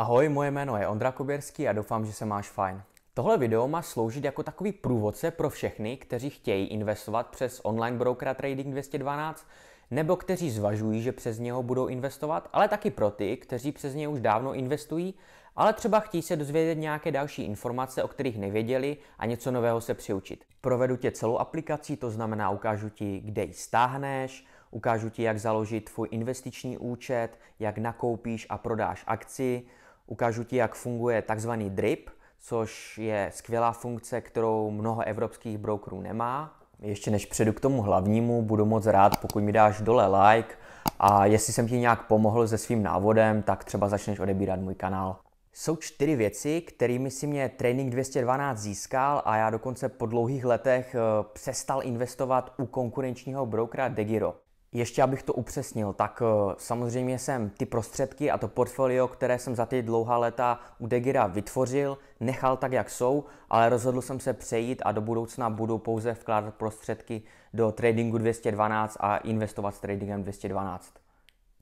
Ahoj, moje jméno je Ondra Koběrský a doufám, že se máš fajn. Tohle video má sloužit jako takový průvodce pro všechny, kteří chtějí investovat přes online brokera Trading 212, nebo kteří zvažují, že přes něho budou investovat, ale taky pro ty, kteří přes něj už dávno investují, ale třeba chtějí se dozvědět nějaké další informace, o kterých nevěděli a něco nového se přiučit. Provedu tě celou aplikací, to znamená ukážu ti, kde ji stáhneš, ukážu ti, jak založit tvůj investiční účet, jak nakoupíš a prodáš akci, Ukážu ti, jak funguje takzvaný drip, což je skvělá funkce, kterou mnoho evropských brokerů nemá. Ještě než přejdu k tomu hlavnímu, budu moc rád, pokud mi dáš dole like a jestli jsem ti nějak pomohl se svým návodem, tak třeba začneš odebírat můj kanál. Jsou čtyři věci, kterými si mě Training 212 získal a já dokonce po dlouhých letech eh, přestal investovat u konkurenčního brokera Degiro. Ještě abych to upřesnil, tak eh, samozřejmě jsem ty prostředky a to portfolio, které jsem za ty dlouhá léta u Degira vytvořil, nechal tak, jak jsou, ale rozhodl jsem se přejít a do budoucna budu pouze vkládat prostředky do tradingu 212 a investovat s tradingem 212.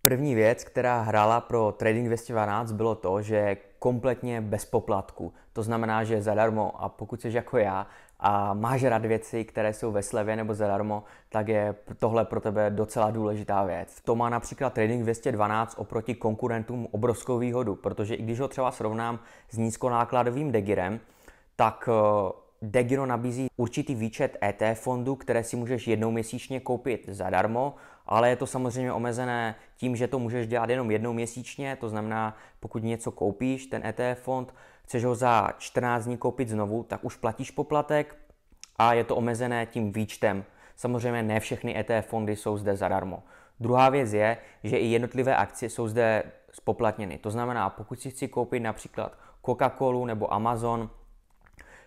První věc, která hrála pro Trading 212, bylo to, že kompletně bez poplatku. To znamená, že zadarmo a pokud jsi jako já, a máš rád věci, které jsou ve slevě nebo zadarmo, tak je tohle pro tebe docela důležitá věc. To má například Trading 212 oproti konkurentům obrovskou výhodu, protože i když ho třeba srovnám s nízkonákladovým Degirem, tak eh, Degiro nabízí určitý výčet ETF fondů, které si můžeš jednou měsíčně koupit zadarmo, ale je to samozřejmě omezené tím, že to můžeš dělat jenom jednou měsíčně, to znamená, pokud něco koupíš, ten ETF fond, chceš ho za 14 dní koupit znovu, tak už platíš poplatek a je to omezené tím výčtem. Samozřejmě ne všechny ETF fondy jsou zde zadarmo. Druhá věc je, že i jednotlivé akcie jsou zde spoplatněny. To znamená, pokud si chci koupit například Coca-Colu nebo Amazon,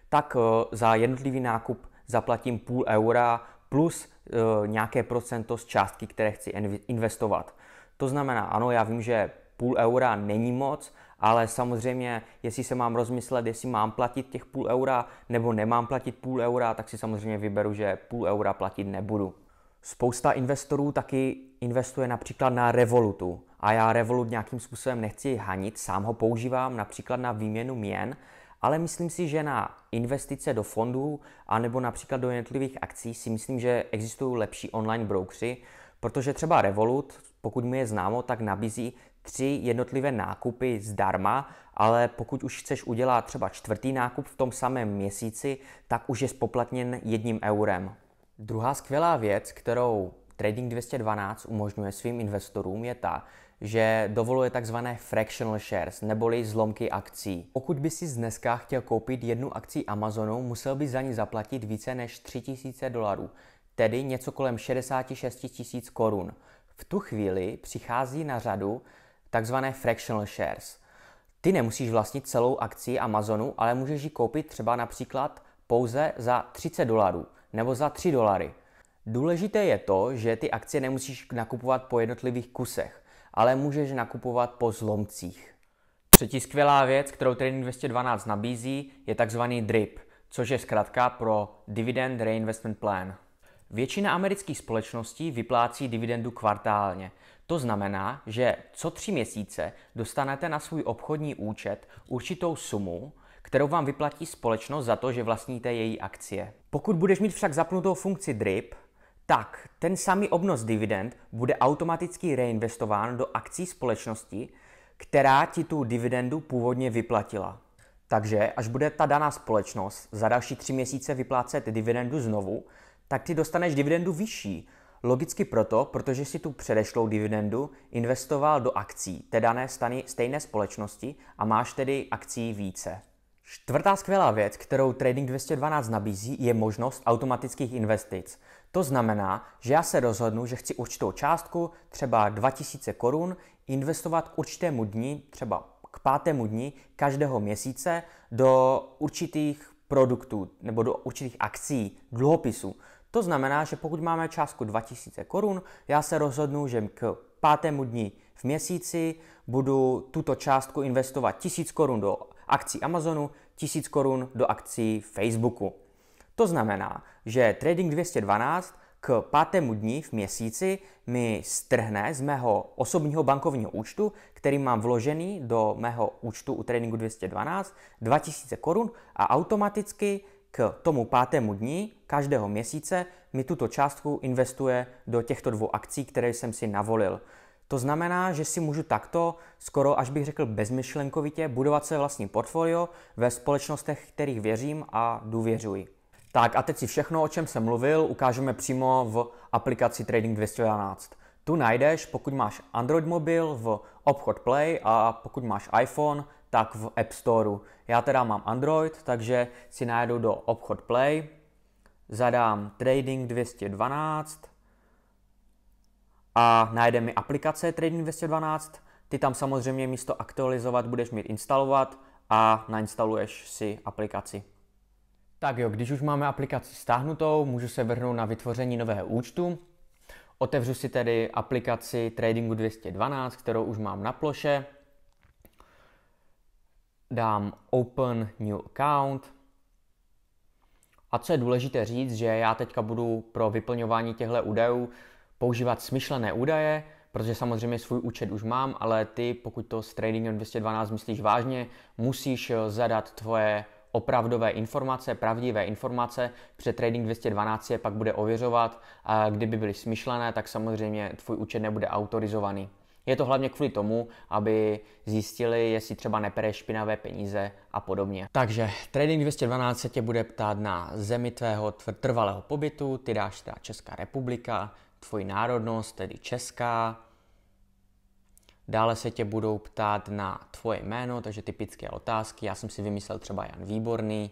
tak eh, za jednotlivý nákup zaplatím půl eura plus eh, nějaké procento z částky, které chci investovat. To znamená, ano, já vím, že půl eura není moc, ale samozřejmě, jestli se mám rozmyslet, jestli mám platit těch půl eura nebo nemám platit půl eura, tak si samozřejmě vyberu, že půl eura platit nebudu. Spousta investorů taky investuje například na Revolutu a já Revolut nějakým způsobem nechci hanit, sám ho používám například na výměnu měn, ale myslím si, že na investice do fondů anebo například do jednotlivých akcí si myslím, že existují lepší online brokři, protože třeba Revolut, pokud mi je známo, tak nabízí tři jednotlivé nákupy zdarma, ale pokud už chceš udělat třeba čtvrtý nákup v tom samém měsíci, tak už je spoplatněn jedním eurem. Druhá skvělá věc, kterou Trading 212 umožňuje svým investorům, je ta, že dovoluje takzvané fractional shares, neboli zlomky akcí. Pokud by si dneska chtěl koupit jednu akci Amazonu, musel by za ní zaplatit více než 3000 dolarů, tedy něco kolem 66 000 korun. V tu chvíli přichází na řadu takzvané fractional shares. Ty nemusíš vlastnit celou akci Amazonu, ale můžeš ji koupit třeba například pouze za 30 dolarů nebo za 3 dolary. Důležité je to, že ty akcie nemusíš nakupovat po jednotlivých kusech, ale můžeš nakupovat po zlomcích. Třetí skvělá věc, kterou Trading 212 nabízí, je takzvaný DRIP, což je zkrátka pro Dividend Reinvestment Plan. Většina amerických společností vyplácí dividendu kvartálně. To znamená, že co tři měsíce dostanete na svůj obchodní účet určitou sumu, kterou vám vyplatí společnost za to, že vlastníte její akcie. Pokud budeš mít však zapnutou funkci DRIP, tak ten samý obnos dividend bude automaticky reinvestován do akcí společnosti, která ti tu dividendu původně vyplatila. Takže až bude ta daná společnost za další tři měsíce vyplácet dividendu znovu, tak ty dostaneš dividendu vyšší. Logicky proto, protože si tu předešlou dividendu investoval do akcí té dané stany, stejné společnosti a máš tedy akcí více. Čtvrtá skvělá věc, kterou Trading 212 nabízí, je možnost automatických investic. To znamená, že já se rozhodnu, že chci určitou částku, třeba 2000 korun, investovat k určitému dni, třeba k pátému dni každého měsíce do určitých produktů nebo do určitých akcí, dluhopisů. To znamená, že pokud máme částku 2000 korun, já se rozhodnu, že k pátému dní v měsíci budu tuto částku investovat 1000 korun do akcí Amazonu, 1000 korun do akcí Facebooku. To znamená, že Trading 212 k pátému dní v měsíci mi strhne z mého osobního bankovního účtu, který mám vložený do mého účtu u Tradingu 212, 2000 korun a automaticky k tomu pátému dní každého měsíce mi tuto částku investuje do těchto dvou akcí, které jsem si navolil. To znamená, že si můžu takto, skoro až bych řekl bezmyšlenkovitě, budovat své vlastní portfolio ve společnostech, kterých věřím a důvěřuji. Tak a teď si všechno, o čem jsem mluvil, ukážeme přímo v aplikaci Trading 211. Tu najdeš, pokud máš Android mobil, v obchod Play a pokud máš iPhone, tak v App Storeu. Já teda mám Android, takže si najdu do obchod Play, zadám Trading 212 a najde mi aplikace Trading 212. Ty tam samozřejmě místo aktualizovat budeš mít instalovat a nainstaluješ si aplikaci. Tak jo, když už máme aplikaci stáhnutou, můžu se vrhnout na vytvoření nového účtu. Otevřu si tedy aplikaci Tradingu 212, kterou už mám na ploše dám Open New Account. A co je důležité říct, že já teďka budu pro vyplňování těchto údajů používat smyšlené údaje, protože samozřejmě svůj účet už mám, ale ty, pokud to s Tradingem 212 myslíš vážně, musíš eh, zadat tvoje opravdové informace, pravdivé informace, protože Trading 212 je pak bude ověřovat a kdyby byly smyšlené, tak samozřejmě tvůj účet nebude autorizovaný. Je to hlavně kvůli tomu, aby zjistili, jestli třeba nepere špinavé peníze a podobně. Takže Trading 212 se tě bude ptát na zemi tvého trvalého pobytu, ty dáš teda Česká republika, tvoji národnost, tedy česká. Dále se tě budou ptát na tvoje jméno, takže typické otázky. Já jsem si vymyslel třeba Jan Výborný.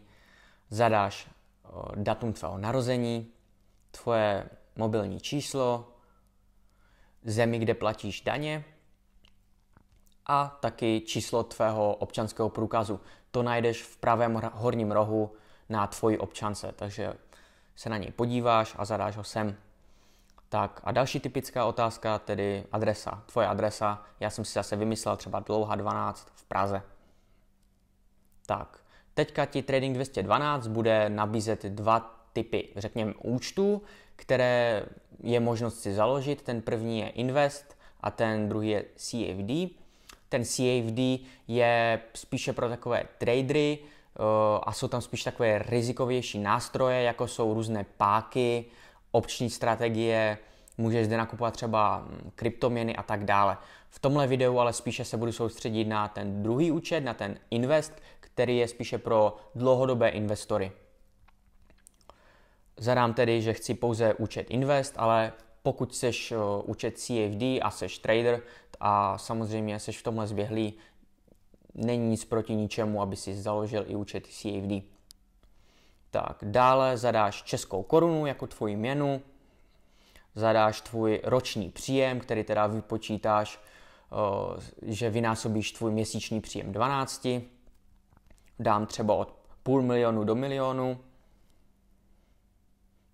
Zadáš eh, datum tvého narození, tvoje mobilní číslo, zemi, kde platíš daně a taky číslo tvého občanského průkazu. To najdeš v pravém horním rohu na tvoji občance, takže se na něj podíváš a zadáš ho sem. Tak a další typická otázka, tedy adresa, tvoje adresa. Já jsem si zase vymyslel třeba dlouhá 12 v Praze. Tak, teďka ti Trading 212 bude nabízet dva typy, řekněme, účtů, které je možnost si založit. Ten první je Invest a ten druhý je CFD. Ten CFD je spíše pro takové tradery eh, a jsou tam spíš takové rizikovější nástroje, jako jsou různé páky, opční strategie, můžeš zde nakupovat třeba hm, kryptoměny a tak dále. V tomhle videu ale spíše se budu soustředit na ten druhý účet, na ten invest, který je spíše pro dlouhodobé investory. Zadám tedy, že chci pouze účet Invest, ale pokud jsi eh, účet CFD a jsi trader a samozřejmě jsi v tomhle zběhlý, není nic proti ničemu, aby si založil i účet CFD. Tak, dále zadáš českou korunu jako tvoji měnu, zadáš tvůj roční příjem, který teda vypočítáš, eh, že vynásobíš tvůj měsíční příjem 12, dám třeba od půl milionu do milionu,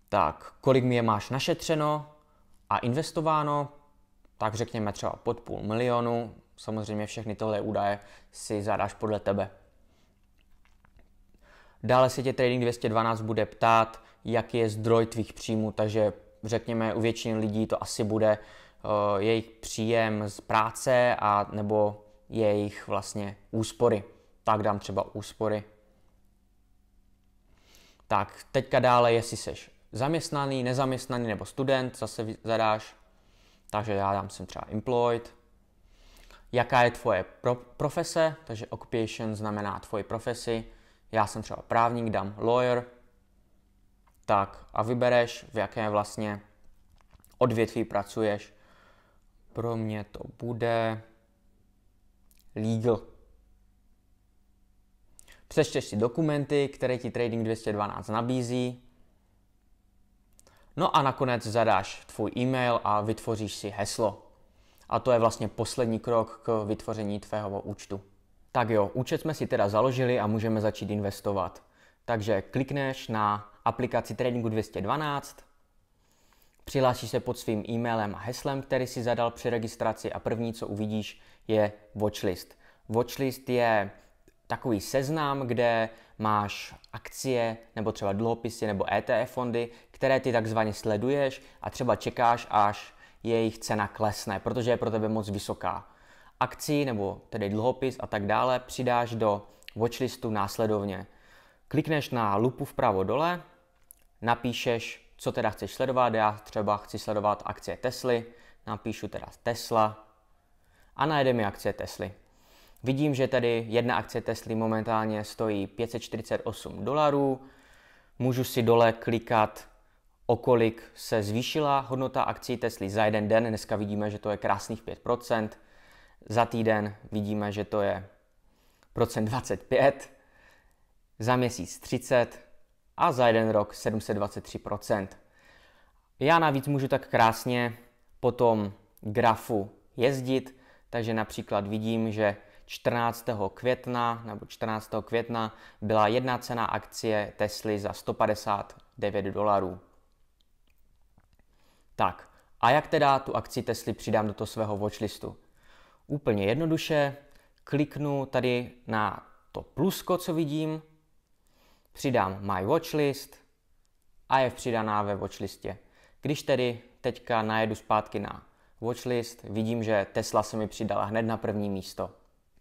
tak kolik mi je máš našetřeno a investováno, tak řekněme třeba pod půl milionu. Samozřejmě všechny tohle údaje si zadáš podle tebe. Dále se tě Trading 212 bude ptát, jaký je zdroj tvých příjmů, takže řekněme u většiny lidí to asi bude uh, jejich příjem z práce a nebo jejich vlastně úspory. Tak dám třeba úspory. Tak teďka dále, jestli seš zaměstnaný, nezaměstnaný nebo student, zase zadáš, takže já dám sem třeba employed, jaká je tvoje pro- profese, takže occupation znamená tvoji profesi, já jsem třeba právník, dám lawyer, tak a vybereš, v jaké vlastně odvětví pracuješ. Pro mě to bude legal. Přečteš si dokumenty, které ti Trading 212 nabízí, No a nakonec zadáš tvůj e-mail a vytvoříš si heslo. A to je vlastně poslední krok k vytvoření tvého účtu. Tak jo, účet jsme si teda založili a můžeme začít investovat. Takže klikneš na aplikaci Tradingu 212, přihlásíš se pod svým e-mailem a heslem, který si zadal při registraci a první, co uvidíš, je watchlist. Watchlist je takový seznam, kde máš akcie nebo třeba dluhopisy nebo ETF fondy, které ty takzvaně sleduješ a třeba čekáš, až jejich cena klesne, protože je pro tebe moc vysoká. Akci nebo tedy dluhopis a tak dále přidáš do watchlistu následovně. Klikneš na lupu vpravo dole, napíšeš, co teda chceš sledovat. Já třeba chci sledovat akcie Tesly, napíšu teda Tesla a najde mi akcie Tesly. Vidím, že tady jedna akce Tesly momentálně stojí 548 dolarů. Můžu si dole klikat, o kolik se zvýšila hodnota akcí Tesly za jeden den. Dneska vidíme, že to je krásných 5%. Za týden vidíme, že to je procent 25, za měsíc 30 a za jeden rok 723%. Já navíc můžu tak krásně po tom grafu jezdit, takže například vidím, že 14. května nebo 14. května byla jedna cena akcie Tesly za 159 dolarů. Tak, a jak teda tu akci Tesly přidám do toho svého watchlistu? Úplně jednoduše, kliknu tady na to plusko, co vidím, přidám My Watchlist a je přidaná ve watchlistě. Když tedy teďka najedu zpátky na watchlist, vidím, že Tesla se mi přidala hned na první místo.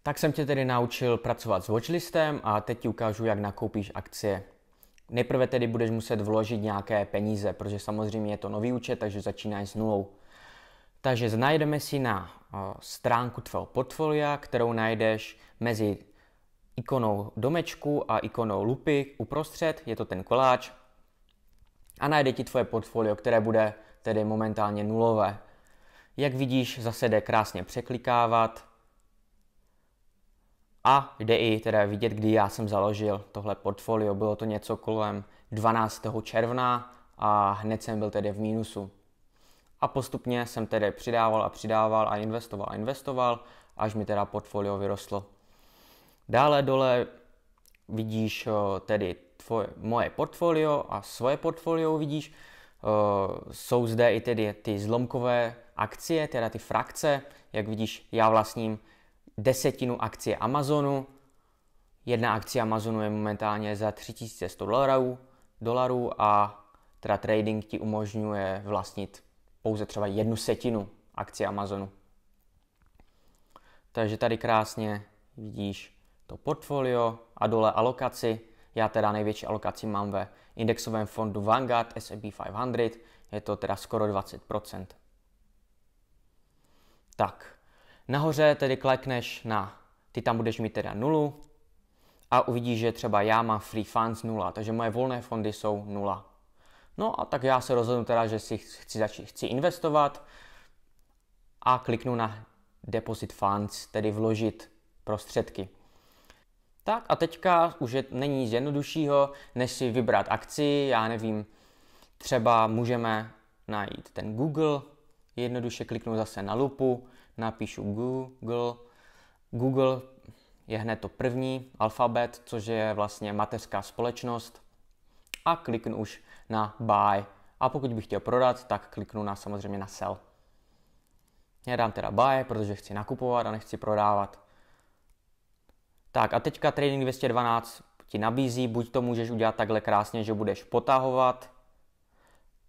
Tak jsem tě tedy naučil pracovat s watchlistem a teď ti ukážu, jak nakoupíš akcie. Nejprve tedy budeš muset vložit nějaké peníze, protože samozřejmě je to nový účet, takže začínáš s nulou. Takže najdeme si na stránku tvého portfolia, kterou najdeš mezi ikonou domečku a ikonou lupy uprostřed, je to ten koláč, a najde ti tvoje portfolio, které bude tedy momentálně nulové. Jak vidíš, zase jde krásně překlikávat, a jde i teda vidět, kdy já jsem založil tohle portfolio. Bylo to něco kolem 12. června a hned jsem byl tedy v mínusu. A postupně jsem tedy přidával a přidával a investoval a investoval, až mi teda portfolio vyrostlo. Dále dole vidíš eh, tedy tvoje, moje portfolio a svoje portfolio vidíš. Eh, jsou zde i tedy ty zlomkové akcie, teda ty frakce. Jak vidíš, já vlastním desetinu akcie Amazonu. Jedna akcie Amazonu je momentálně za 3100 dolarů, dolarů a teda trading ti umožňuje vlastnit pouze třeba jednu setinu akcie Amazonu. Takže tady krásně vidíš to portfolio a dole alokaci. Já teda největší alokaci mám ve indexovém fondu Vanguard S&P 500, je to teda skoro 20%. Tak, Nahoře tedy klekneš na, ty tam budeš mít teda nulu a uvidíš, že třeba já mám free funds nula, takže moje volné fondy jsou nula. No a tak já se rozhodnu teda, že si chci, začít, chci investovat a kliknu na deposit funds, tedy vložit prostředky. Tak a teďka už je, není nic jednoduššího, než si vybrat akci, já nevím, třeba můžeme najít ten Google, jednoduše kliknu zase na lupu napíšu Google. Google je hned to první, alfabet, což je vlastně mateřská společnost a kliknu už na buy. A pokud bych chtěl prodat, tak kliknu na samozřejmě na sell. Já dám teda buy, protože chci nakupovat a nechci prodávat. Tak a teďka Trading 212 ti nabízí, buď to můžeš udělat takhle krásně, že budeš potahovat,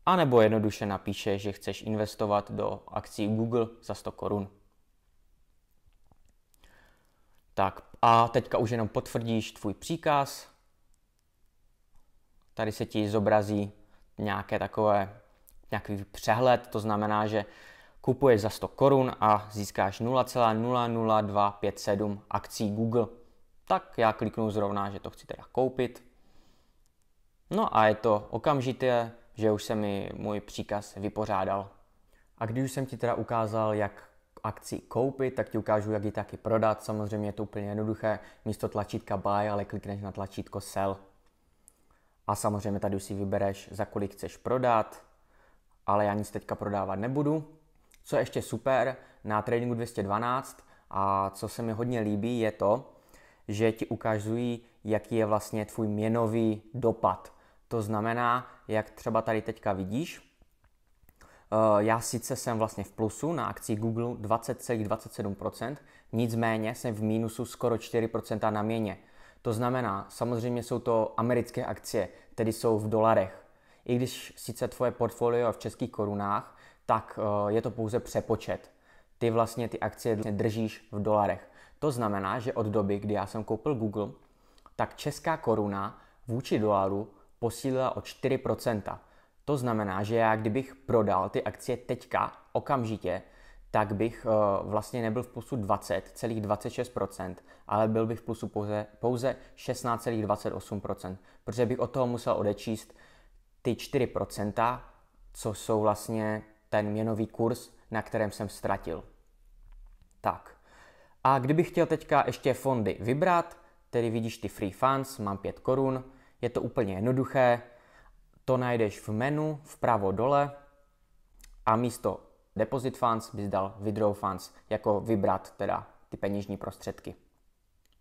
anebo jednoduše napíše, že chceš investovat do akcí Google za 100 korun. Tak a teďka už jenom potvrdíš tvůj příkaz. Tady se ti zobrazí nějaké takové, nějaký přehled, to znamená, že kupuješ za 100 korun a získáš 0,00257 akcí Google. Tak já kliknu zrovna, že to chci teda koupit. No a je to okamžitě, že už se mi můj příkaz vypořádal. A když už jsem ti teda ukázal, jak akci koupit, tak ti ukážu, jak ji taky prodat. Samozřejmě je to úplně jednoduché. Místo tlačítka buy, ale klikneš na tlačítko sell. A samozřejmě tady už si vybereš, za kolik chceš prodat, ale já nic teďka prodávat nebudu. Co je ještě super na Tradingu 212 a co se mi hodně líbí, je to, že ti ukazují, jaký je vlastně tvůj měnový dopad. To znamená, jak třeba tady teďka vidíš, Eh, já sice jsem vlastně v plusu na akci Google 20,27%, nicméně jsem v mínusu skoro 4% na měně. To znamená, samozřejmě jsou to americké akcie, tedy jsou v dolarech. I když sice tvoje portfolio je v českých korunách, tak eh, je to pouze přepočet. Ty vlastně ty akcie držíš v dolarech. To znamená, že od doby, kdy já jsem koupil Google, tak česká koruna vůči dolaru posílila o 4%. To znamená, že já kdybych prodal ty akcie teďka, okamžitě, tak bych uh, vlastně nebyl v plusu 20,26%, ale byl bych v plusu pouze, pouze 16,28%, protože bych od toho musel odečíst ty 4%, co jsou vlastně ten měnový kurz, na kterém jsem ztratil. Tak. A kdybych chtěl teďka ještě fondy vybrat, tedy vidíš ty free funds, mám 5 korun, je to úplně jednoduché, to najdeš v menu vpravo dole a místo Deposit Funds bys dal Withdraw Funds, jako vybrat teda ty peněžní prostředky.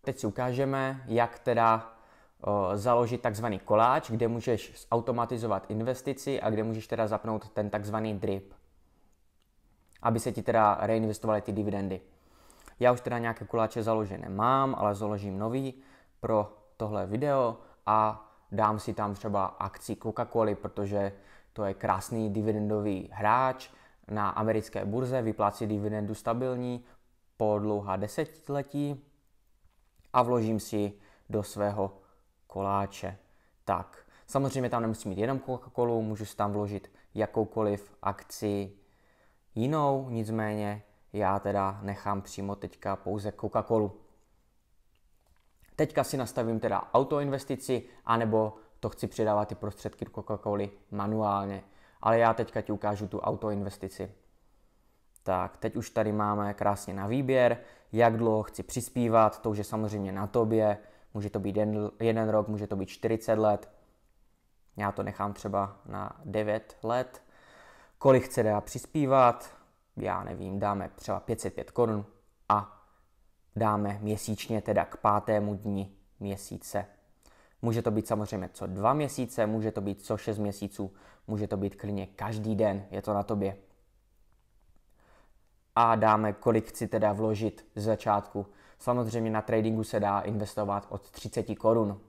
Teď si ukážeme, jak teda o, eh, založit takzvaný koláč, kde můžeš automatizovat investici a kde můžeš teda zapnout ten takzvaný drip, aby se ti teda reinvestovaly ty dividendy. Já už teda nějaké koláče založené mám, ale založím nový pro tohle video a dám si tam třeba akci Coca-Coly, protože to je krásný dividendový hráč na americké burze, vyplácí dividendu stabilní po dlouhá desetiletí a vložím si do svého koláče. Tak, samozřejmě tam nemusím mít jenom Coca-Colu, můžu si tam vložit jakoukoliv akci jinou, nicméně já teda nechám přímo teďka pouze Coca-Colu teďka si nastavím teda autoinvestici, anebo to chci předávat ty prostředky do Coca-Coly manuálně. Ale já teďka ti ukážu tu autoinvestici. Tak, teď už tady máme krásně na výběr, jak dlouho chci přispívat, to už je samozřejmě na tobě, může to být jeden, jeden rok, může to být 40 let, já to nechám třeba na 9 let. Kolik chce dá přispívat, já nevím, dáme třeba 505 korun a dáme měsíčně, teda k pátému dni měsíce. Může to být samozřejmě co dva měsíce, může to být co šest měsíců, může to být klidně každý den, je to na tobě. A dáme, kolik chci teda vložit z začátku. Samozřejmě na tradingu se dá investovat od 30 korun.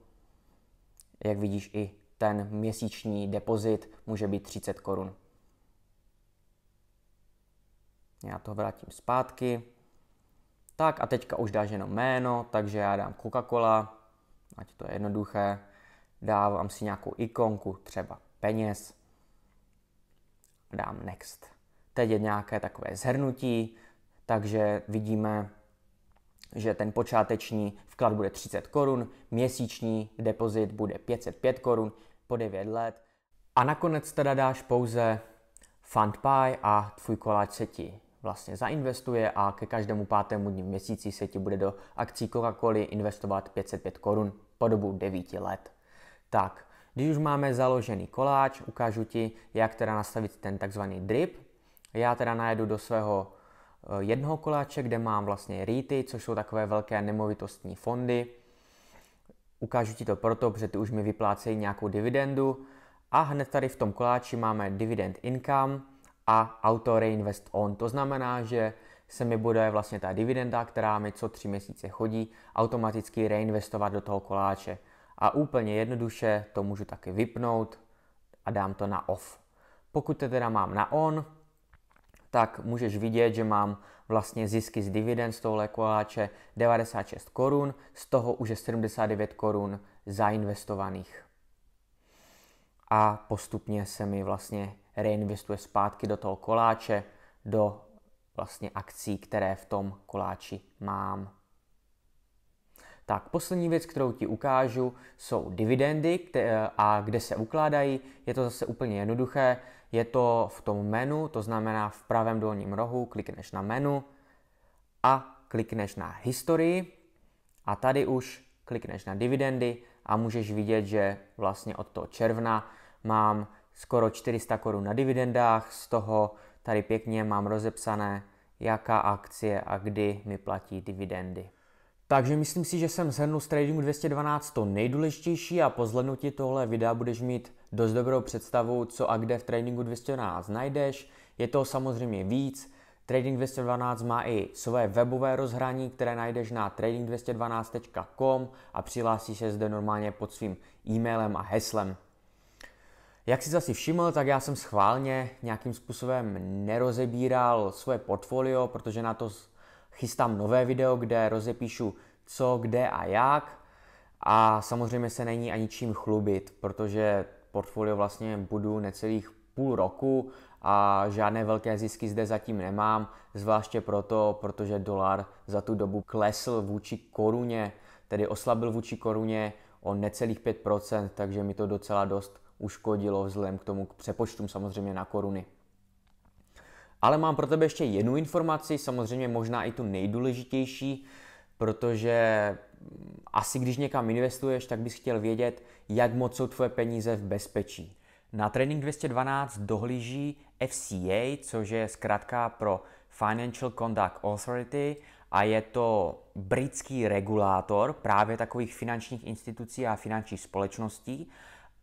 Jak vidíš, i ten měsíční depozit může být 30 korun. Já to vrátím zpátky. Tak a teďka už dáš jenom jméno, takže já dám Coca-Cola, ať to je jednoduché, dávám si nějakou ikonku, třeba peněz, dám next. Teď je nějaké takové zhrnutí, takže vidíme, že ten počáteční vklad bude 30 korun, měsíční depozit bude 505 korun po 9 let a nakonec teda dáš pouze FundPy a tvůj koláč se ti vlastně zainvestuje a ke každému pátému dní v měsíci se ti bude do akcí coca cola investovat 505 korun po dobu 9 let. Tak, když už máme založený koláč, ukážu ti, jak teda nastavit ten takzvaný drip. Já teda najedu do svého eh, jednoho koláče, kde mám vlastně REITy, což jsou takové velké nemovitostní fondy. Ukážu ti to proto, protože ty už mi vyplácejí nějakou dividendu. A hned tady v tom koláči máme dividend income, a auto reinvest on. To znamená, že se mi bude vlastně ta dividenda, která mi co tři měsíce chodí, automaticky reinvestovat do toho koláče. A úplně jednoduše to můžu taky vypnout a dám to na off. Pokud to teda mám na on, tak můžeš vidět, že mám vlastně zisky z dividend z tohohle koláče 96 korun, z toho už je 79 korun zainvestovaných. A postupně se mi vlastně reinvestuje zpátky do toho koláče, do vlastně akcí, které v tom koláči mám. Tak poslední věc, kterou ti ukážu, jsou dividendy a kde se ukládají. Je to zase úplně jednoduché. Je to v tom menu, to znamená v pravém dolním rohu klikneš na menu a klikneš na historii a tady už klikneš na dividendy a můžeš vidět, že vlastně od toho června mám skoro 400 korun na dividendách, z toho tady pěkně mám rozepsané, jaká akcie a kdy mi platí dividendy. Takže myslím si, že jsem zhrnul z Tradingu 212 to nejdůležitější a po zhlednutí tohle videa budeš mít dost dobrou představu, co a kde v Tradingu 212 najdeš. Je toho samozřejmě víc. Trading 212 má i své webové rozhraní, které najdeš na trading212.com a přihlásíš se zde normálně pod svým e-mailem a heslem. Jak si zase všiml, tak já jsem schválně nějakým způsobem nerozebíral svoje portfolio, protože na to chystám nové video, kde rozepíšu co, kde a jak. A samozřejmě se není ani čím chlubit, protože portfolio vlastně budu necelých půl roku a žádné velké zisky zde zatím nemám, zvláště proto, protože dolar za tu dobu klesl vůči koruně, tedy oslabil vůči koruně o necelých 5%, takže mi to docela dost uškodilo vzhledem k tomu k přepočtům samozřejmě na koruny. Ale mám pro tebe ještě jednu informaci, samozřejmě možná i tu nejdůležitější, protože mm, asi když někam investuješ, tak bys chtěl vědět, jak moc jsou tvoje peníze v bezpečí. Na Training 212 dohlíží FCA, což je zkrátka pro Financial Conduct Authority a je to britský regulátor právě takových finančních institucí a finančních společností.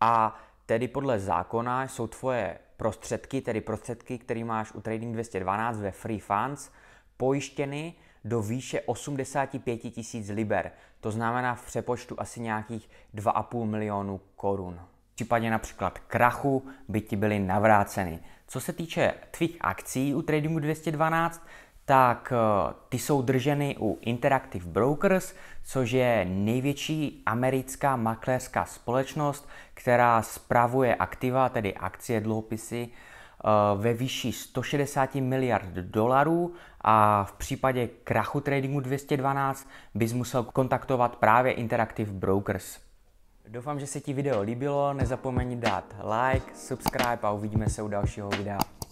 A tedy podle zákona jsou tvoje prostředky, tedy prostředky, které máš u Trading 212 ve Free Funds, pojištěny do výše 85 tisíc liber. To znamená v přepočtu asi nějakých 2,5 milionu korun. V případě například krachu by ti byly navráceny. Co se týče tvých akcí u Tradingu 212, tak eh, ty jsou drženy u Interactive Brokers, což je největší americká makléřská společnost, která spravuje aktiva, tedy akcie, dluhopisy, eh, ve výši 160 miliard dolarů a v případě krachu tradingu 212 bys musel kontaktovat právě Interactive Brokers. Doufám, že se ti video líbilo, nezapomeň dát like, subscribe a uvidíme se u dalšího videa.